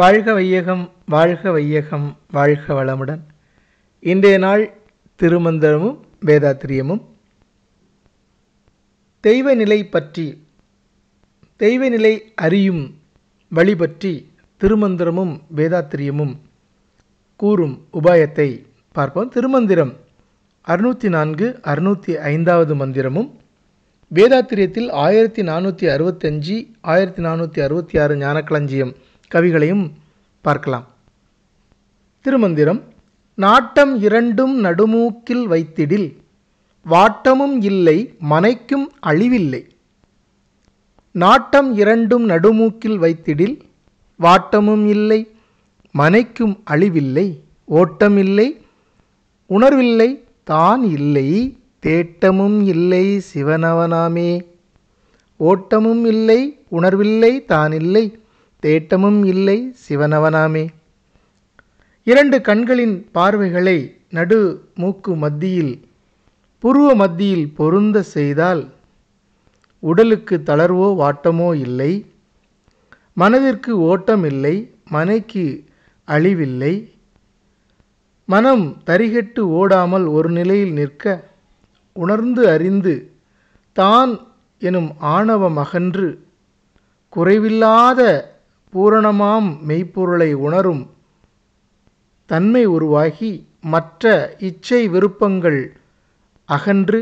வாழ்க வையகம் வாழ்க வையகம் வாழ்க வளமுடன் இன்றைய நாள் திருமந்திரமும் வேதாத்திரியமும் தெய்வ நிலை பற்றி தெய்வ நிலை அறியும் வழி பற்றி திருமந்திரமும் வேதாத்திரியமும் கூறும் உபாயத்தை பார்ப்போம் திருமந்திரம் அறுநூற்றி நான்கு அறுநூற்றி ஐந்தாவது மந்திரமும் வேதாத்திரியத்தில் ஆயிரத்தி நானூற்றி அறுபத்தஞ்சு ஆயிரத்தி நானூற்றி அறுபத்தி ஆறு ஞானக்களஞ்சியம் கவிகளையும் பார்க்கலாம் திருமந்திரம் நாட்டம் இரண்டும் நடுமூக்கில் வைத்திடில் வாட்டமும் இல்லை மனைக்கும் அழிவில்லை நாட்டம் இரண்டும் நடுமூக்கில் வைத்திடில் வாட்டமும் இல்லை மனைக்கும் அழிவில்லை ஓட்டம் இல்லை உணர்வில்லை தான் இல்லை தேட்டமும் இல்லை சிவனவனாமே ஓட்டமும் இல்லை உணர்வில்லை தான் இல்லை தேட்டமும் இல்லை சிவனவனாமே இரண்டு கண்களின் பார்வைகளை நடு மூக்கு மத்தியில் புருவ மத்தியில் பொருந்த செய்தால் உடலுக்கு தளர்வோ வாட்டமோ இல்லை மனதிற்கு ஓட்டம் இல்லை மனைக்கு அழிவில்லை மனம் தரிகட்டு ஓடாமல் ஒரு நிலையில் நிற்க உணர்ந்து அறிந்து தான் எனும் ஆணவ மகன்று குறைவில்லாத பூரணமாம் மெய்ப்பொருளை உணரும் தன்மை உருவாகி மற்ற இச்சை விருப்பங்கள் அகன்று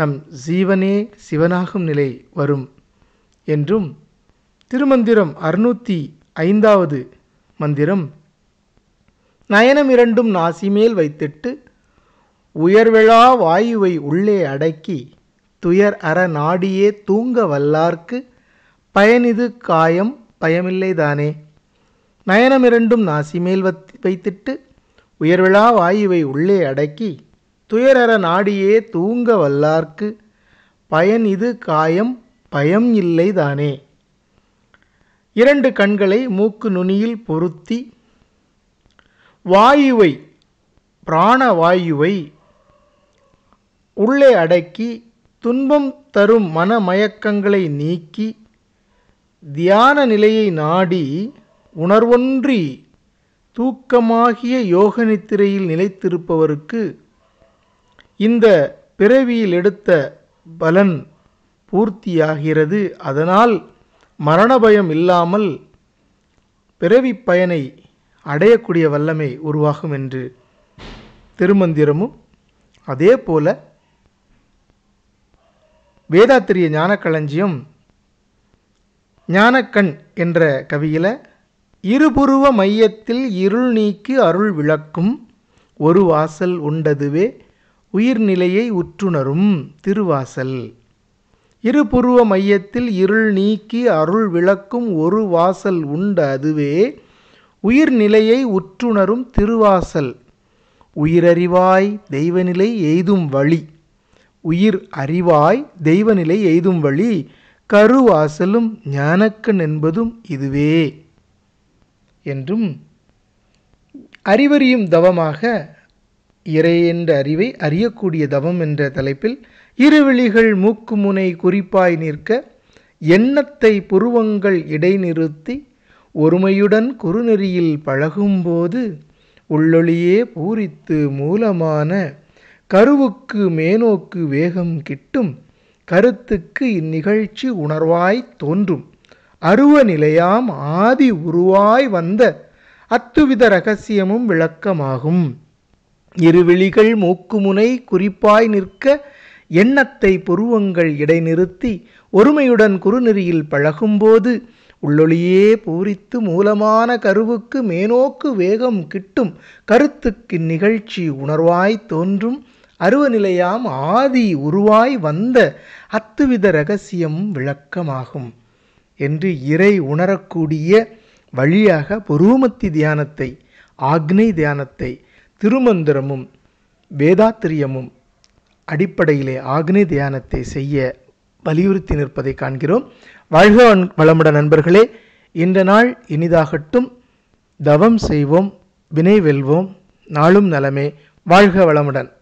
நம் ஜீவனே சிவனாகும் நிலை வரும் என்றும் திருமந்திரம் அறுநூற்றி ஐந்தாவது மந்திரம் நயனம் இரண்டும் நாசிமேல் வைத்திட்டு உயர்விழா வாயுவை உள்ளே அடக்கி துயர் அற நாடியே தூங்க வல்லார்க்கு பயனிது காயம் பயமில்லைதானே நயனமிரண்டும் நாசி மேல் வைத்திட்டு உயர்விழா வாயுவை உள்ளே அடக்கி துயரற நாடியே தூங்க வல்லார்க்கு பயன் இது காயம் பயம் இல்லைதானே இரண்டு கண்களை மூக்கு நுனியில் பொருத்தி வாயுவை பிராணவாயுவை உள்ளே அடக்கி துன்பம் தரும் மனமயக்கங்களை நீக்கி தியான நிலையை நாடி உணர்வொன்றி தூக்கமாகிய யோக நித்திரையில் நிலைத்திருப்பவருக்கு இந்த பிறவியில் எடுத்த பலன் பூர்த்தியாகிறது அதனால் மரண பயம் இல்லாமல் பிறவி பயனை அடையக்கூடிய வல்லமை உருவாகும் என்று திருமந்திரமும் அதே போல வேதாத்திரிய ஞானக்களஞ்சியம் ஞானக்கண் என்ற கவியில் இருபுருவ மையத்தில் இருள் நீக்கி அருள் விளக்கும் ஒரு வாசல் உண்டதுவே உயிர்நிலையை உற்றுணரும் திருவாசல் இருபுருவ மையத்தில் இருள் நீக்கி அருள் விளக்கும் ஒரு வாசல் உண்ட அதுவே உயிர்நிலையை உற்றுணரும் திருவாசல் உயிரறிவாய் தெய்வநிலை எய்தும் வழி உயிர் அறிவாய் தெய்வநிலை எய்தும் வழி கருவாசலும் ஞானக்கண் என்பதும் இதுவே என்றும் அறிவறியும் தவமாக இறை என்ற அறிவை அறியக்கூடிய தவம் என்ற தலைப்பில் இருவிழிகள் மூக்கு முனை குறிப்பாய் நிற்க எண்ணத்தை புருவங்கள் இடைநிறுத்தி ஒருமையுடன் குறுநெறியில் பழகும்போது உள்ளொளியே பூரித்து மூலமான கருவுக்கு மேனோக்கு வேகம் கிட்டும் கருத்துக்கு இந்நிகழ்ச்சி உணர்வாய் தோன்றும் அருவ நிலையாம் ஆதி உருவாய் வந்த அத்துவித ரகசியமும் விளக்கமாகும் இருவிழிகள் மூக்குமுனை குறிப்பாய் நிற்க எண்ணத்தை புருவங்கள் இடைநிறுத்தி ஒருமையுடன் குறுநெறியில் பழகும்போது உள்ளொளியே பூரித்து மூலமான கருவுக்கு மேனோக்கு வேகம் கிட்டும் கருத்துக்கு நிகழ்ச்சி உணர்வாய் தோன்றும் அருவநிலையாம் ஆதி உருவாய் வந்த அத்துவித ரகசியம் விளக்கமாகும் என்று இறை உணரக்கூடிய வழியாக பொருமத்தி தியானத்தை ஆக்னை தியானத்தை திருமந்திரமும் வேதாத்திரியமும் அடிப்படையிலே ஆக்னி தியானத்தை செய்ய வலியுறுத்தி நிற்பதை காண்கிறோம் வாழ்க வளமுட நண்பர்களே இந்த நாள் இனிதாகட்டும் தவம் செய்வோம் வினை வெல்வோம் நாளும் நலமே வாழ்க வளமுடன்